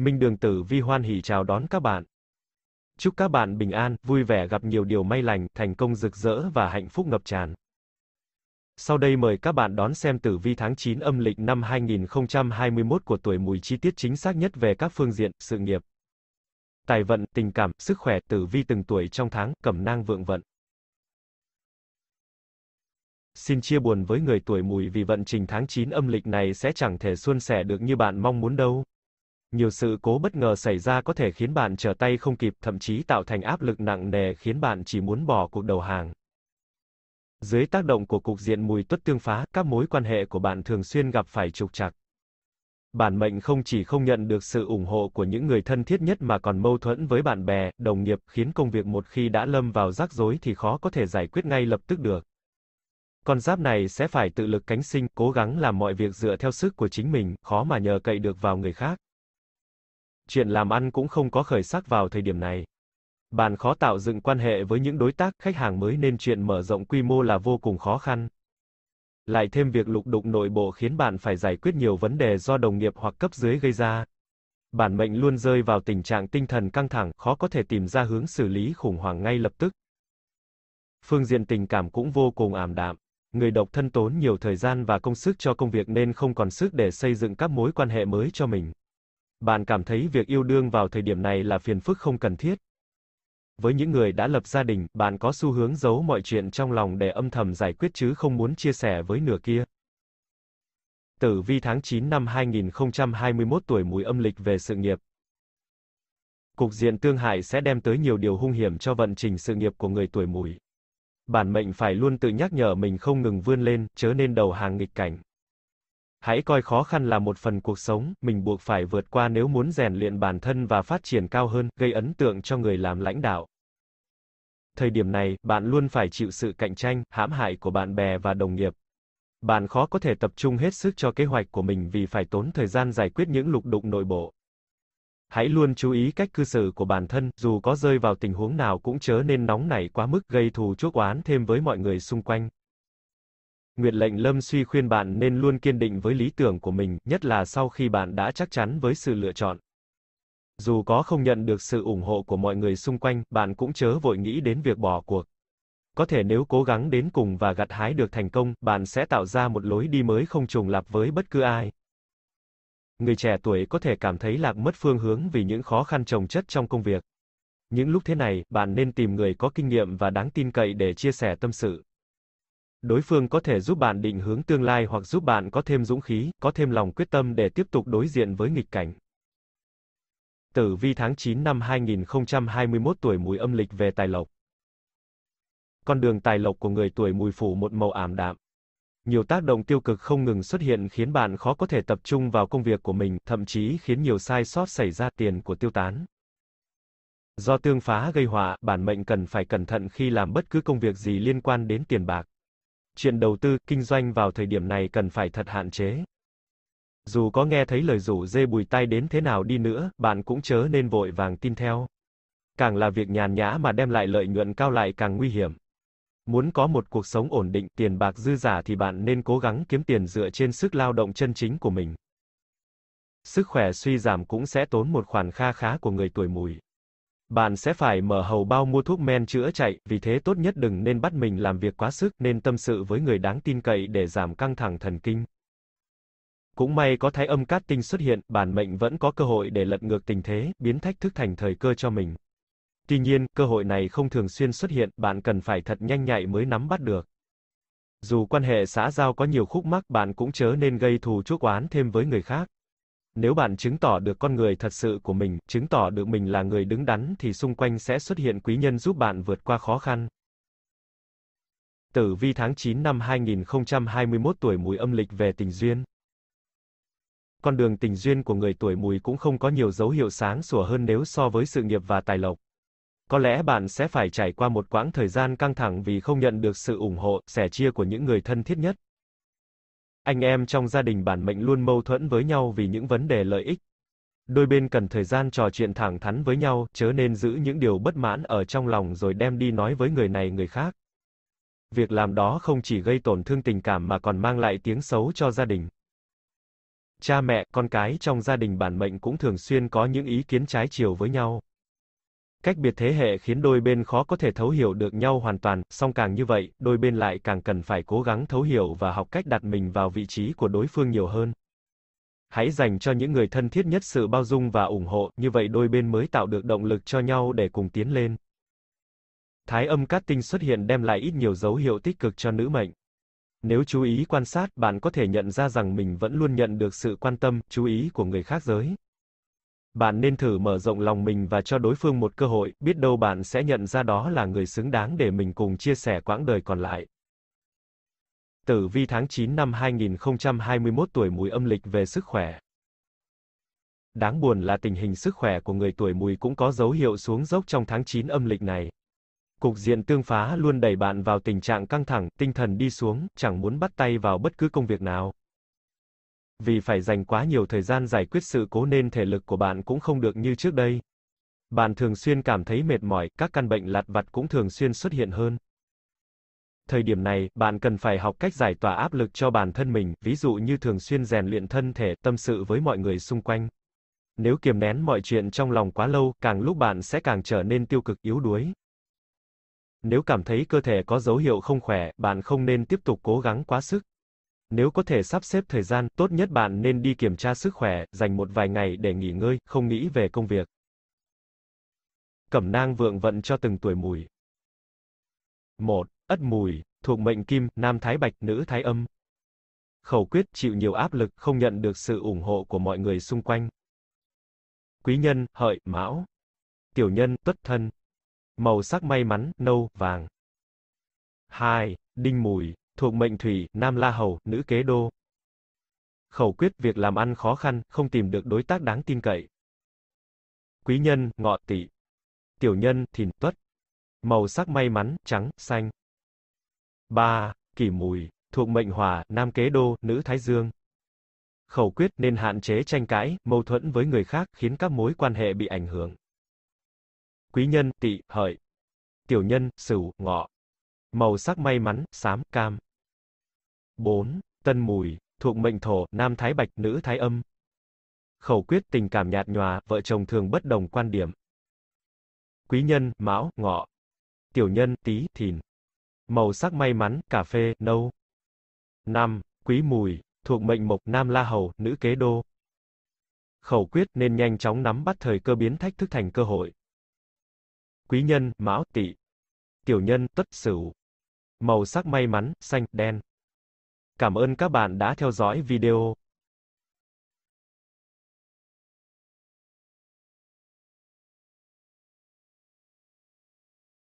Minh Đường Tử Vi hoan hỉ chào đón các bạn. Chúc các bạn bình an, vui vẻ gặp nhiều điều may lành, thành công rực rỡ và hạnh phúc ngập tràn. Sau đây mời các bạn đón xem tử vi tháng 9 âm lịch năm 2021 của tuổi mùi chi tiết chính xác nhất về các phương diện, sự nghiệp, tài vận, tình cảm, sức khỏe, tử vi từng tuổi trong tháng, cẩm nang vượng vận. Xin chia buồn với người tuổi mùi vì vận trình tháng 9 âm lịch này sẽ chẳng thể suôn sẻ được như bạn mong muốn đâu nhiều sự cố bất ngờ xảy ra có thể khiến bạn trở tay không kịp, thậm chí tạo thành áp lực nặng nề khiến bạn chỉ muốn bỏ cuộc đầu hàng. Dưới tác động của cục diện mùi tuất tương phá, các mối quan hệ của bạn thường xuyên gặp phải trục trặc. Bản mệnh không chỉ không nhận được sự ủng hộ của những người thân thiết nhất mà còn mâu thuẫn với bạn bè, đồng nghiệp, khiến công việc một khi đã lâm vào rắc rối thì khó có thể giải quyết ngay lập tức được. Con giáp này sẽ phải tự lực cánh sinh, cố gắng làm mọi việc dựa theo sức của chính mình, khó mà nhờ cậy được vào người khác chuyện làm ăn cũng không có khởi sắc vào thời điểm này. Bạn khó tạo dựng quan hệ với những đối tác, khách hàng mới nên chuyện mở rộng quy mô là vô cùng khó khăn. Lại thêm việc lục đục nội bộ khiến bạn phải giải quyết nhiều vấn đề do đồng nghiệp hoặc cấp dưới gây ra. Bản mệnh luôn rơi vào tình trạng tinh thần căng thẳng, khó có thể tìm ra hướng xử lý khủng hoảng ngay lập tức. Phương diện tình cảm cũng vô cùng ảm đạm. Người độc thân tốn nhiều thời gian và công sức cho công việc nên không còn sức để xây dựng các mối quan hệ mới cho mình. Bạn cảm thấy việc yêu đương vào thời điểm này là phiền phức không cần thiết. Với những người đã lập gia đình, bạn có xu hướng giấu mọi chuyện trong lòng để âm thầm giải quyết chứ không muốn chia sẻ với nửa kia. Tử vi tháng 9 năm 2021 tuổi mùi âm lịch về sự nghiệp. Cục diện tương hại sẽ đem tới nhiều điều hung hiểm cho vận trình sự nghiệp của người tuổi mùi. Bản mệnh phải luôn tự nhắc nhở mình không ngừng vươn lên, chớ nên đầu hàng nghịch cảnh. Hãy coi khó khăn là một phần cuộc sống, mình buộc phải vượt qua nếu muốn rèn luyện bản thân và phát triển cao hơn, gây ấn tượng cho người làm lãnh đạo. Thời điểm này, bạn luôn phải chịu sự cạnh tranh, hãm hại của bạn bè và đồng nghiệp. Bạn khó có thể tập trung hết sức cho kế hoạch của mình vì phải tốn thời gian giải quyết những lục đục nội bộ. Hãy luôn chú ý cách cư xử của bản thân, dù có rơi vào tình huống nào cũng chớ nên nóng nảy quá mức gây thù chuốc oán thêm với mọi người xung quanh. Nguyệt lệnh Lâm Suy khuyên bạn nên luôn kiên định với lý tưởng của mình, nhất là sau khi bạn đã chắc chắn với sự lựa chọn. Dù có không nhận được sự ủng hộ của mọi người xung quanh, bạn cũng chớ vội nghĩ đến việc bỏ cuộc. Có thể nếu cố gắng đến cùng và gặt hái được thành công, bạn sẽ tạo ra một lối đi mới không trùng lặp với bất cứ ai. Người trẻ tuổi có thể cảm thấy lạc mất phương hướng vì những khó khăn trồng chất trong công việc. Những lúc thế này, bạn nên tìm người có kinh nghiệm và đáng tin cậy để chia sẻ tâm sự đối phương có thể giúp bạn định hướng tương lai hoặc giúp bạn có thêm dũng khí, có thêm lòng quyết tâm để tiếp tục đối diện với nghịch cảnh. Tử vi tháng 9 năm 2021 tuổi mùi âm lịch về tài lộc. Con đường tài lộc của người tuổi mùi phủ một màu ảm đạm. Nhiều tác động tiêu cực không ngừng xuất hiện khiến bạn khó có thể tập trung vào công việc của mình, thậm chí khiến nhiều sai sót xảy ra tiền của tiêu tán. Do tương phá gây họa, bản mệnh cần phải cẩn thận khi làm bất cứ công việc gì liên quan đến tiền bạc chuyện đầu tư, kinh doanh vào thời điểm này cần phải thật hạn chế. Dù có nghe thấy lời rủ dê bùi tai đến thế nào đi nữa, bạn cũng chớ nên vội vàng tin theo. Càng là việc nhàn nhã mà đem lại lợi nhuận cao lại càng nguy hiểm. Muốn có một cuộc sống ổn định, tiền bạc dư giả thì bạn nên cố gắng kiếm tiền dựa trên sức lao động chân chính của mình. Sức khỏe suy giảm cũng sẽ tốn một khoản kha khá của người tuổi mùi bạn sẽ phải mở hầu bao mua thuốc men chữa chạy, vì thế tốt nhất đừng nên bắt mình làm việc quá sức, nên tâm sự với người đáng tin cậy để giảm căng thẳng thần kinh. Cũng may có thái âm cát tinh xuất hiện, bản mệnh vẫn có cơ hội để lật ngược tình thế, biến thách thức thành thời cơ cho mình. Tuy nhiên, cơ hội này không thường xuyên xuất hiện, bạn cần phải thật nhanh nhạy mới nắm bắt được. Dù quan hệ xã giao có nhiều khúc mắc, bạn cũng chớ nên gây thù chuốc oán thêm với người khác. Nếu bạn chứng tỏ được con người thật sự của mình, chứng tỏ được mình là người đứng đắn thì xung quanh sẽ xuất hiện quý nhân giúp bạn vượt qua khó khăn. Tử vi tháng 9 năm 2021 tuổi mùi âm lịch về tình duyên. Con đường tình duyên của người tuổi mùi cũng không có nhiều dấu hiệu sáng sủa hơn nếu so với sự nghiệp và tài lộc. Có lẽ bạn sẽ phải trải qua một quãng thời gian căng thẳng vì không nhận được sự ủng hộ, sẻ chia của những người thân thiết nhất. Anh em trong gia đình bản mệnh luôn mâu thuẫn với nhau vì những vấn đề lợi ích. Đôi bên cần thời gian trò chuyện thẳng thắn với nhau, chớ nên giữ những điều bất mãn ở trong lòng rồi đem đi nói với người này người khác. Việc làm đó không chỉ gây tổn thương tình cảm mà còn mang lại tiếng xấu cho gia đình. Cha mẹ, con cái trong gia đình bản mệnh cũng thường xuyên có những ý kiến trái chiều với nhau. Cách biệt thế hệ khiến đôi bên khó có thể thấu hiểu được nhau hoàn toàn, song càng như vậy, đôi bên lại càng cần phải cố gắng thấu hiểu và học cách đặt mình vào vị trí của đối phương nhiều hơn. Hãy dành cho những người thân thiết nhất sự bao dung và ủng hộ, như vậy đôi bên mới tạo được động lực cho nhau để cùng tiến lên. Thái âm cát tinh xuất hiện đem lại ít nhiều dấu hiệu tích cực cho nữ mệnh. Nếu chú ý quan sát, bạn có thể nhận ra rằng mình vẫn luôn nhận được sự quan tâm, chú ý của người khác giới. Bạn nên thử mở rộng lòng mình và cho đối phương một cơ hội, biết đâu bạn sẽ nhận ra đó là người xứng đáng để mình cùng chia sẻ quãng đời còn lại. Tử vi tháng 9 năm 2021 tuổi mùi âm lịch về sức khỏe. Đáng buồn là tình hình sức khỏe của người tuổi mùi cũng có dấu hiệu xuống dốc trong tháng 9 âm lịch này. Cục diện tương phá luôn đẩy bạn vào tình trạng căng thẳng, tinh thần đi xuống, chẳng muốn bắt tay vào bất cứ công việc nào. Vì phải dành quá nhiều thời gian giải quyết sự cố nên thể lực của bạn cũng không được như trước đây. Bạn thường xuyên cảm thấy mệt mỏi, các căn bệnh lặt vặt cũng thường xuyên xuất hiện hơn. Thời điểm này, bạn cần phải học cách giải tỏa áp lực cho bản thân mình, ví dụ như thường xuyên rèn luyện thân thể, tâm sự với mọi người xung quanh. Nếu kiềm nén mọi chuyện trong lòng quá lâu, càng lúc bạn sẽ càng trở nên tiêu cực yếu đuối. Nếu cảm thấy cơ thể có dấu hiệu không khỏe, bạn không nên tiếp tục cố gắng quá sức. Nếu có thể sắp xếp thời gian, tốt nhất bạn nên đi kiểm tra sức khỏe, dành một vài ngày để nghỉ ngơi, không nghĩ về công việc. Cẩm nang vượng vận cho từng tuổi mùi. 1. Ất mùi, thuộc mệnh kim, nam thái bạch, nữ thái âm. Khẩu quyết chịu nhiều áp lực, không nhận được sự ủng hộ của mọi người xung quanh. Quý nhân, hợi, mão. Tiểu nhân, tuất thân. Màu sắc may mắn, nâu, vàng. 2. Đinh mùi, thuộc mệnh thủy, nam la hầu, nữ kế đô. Khẩu quyết việc làm ăn khó khăn, không tìm được đối tác đáng tin cậy. Quý nhân, ngọ tỵ Tiểu nhân, thìn, tuất. Màu sắc may mắn, trắng, xanh. 3. Kỷ mùi, thuộc mệnh hỏa, nam kế đô, nữ thái dương. Khẩu quyết nên hạn chế tranh cãi, mâu thuẫn với người khác khiến các mối quan hệ bị ảnh hưởng. Quý nhân, tỵ, hợi. Tiểu nhân, sửu, ngọ. Màu sắc may mắn, xám, cam. 4. Tân mùi, thuộc mệnh thổ, nam thái bạch, nữ thái âm. Khẩu quyết tình cảm nhạt nhòa, vợ chồng thường bất đồng quan điểm. Quý nhân, mão, ngọ. Tiểu nhân, tý thìn. Màu sắc may mắn, cà phê, nâu. 5. Quý mùi, thuộc mệnh mộc, nam la hầu, nữ kế đô. Khẩu quyết nên nhanh chóng nắm bắt thời cơ biến thách thức thành cơ hội. Quý nhân, mão, tỵ. Tiểu nhân, tuất sửu. Màu sắc may mắn, xanh, đen. Cảm ơn các bạn đã theo dõi video.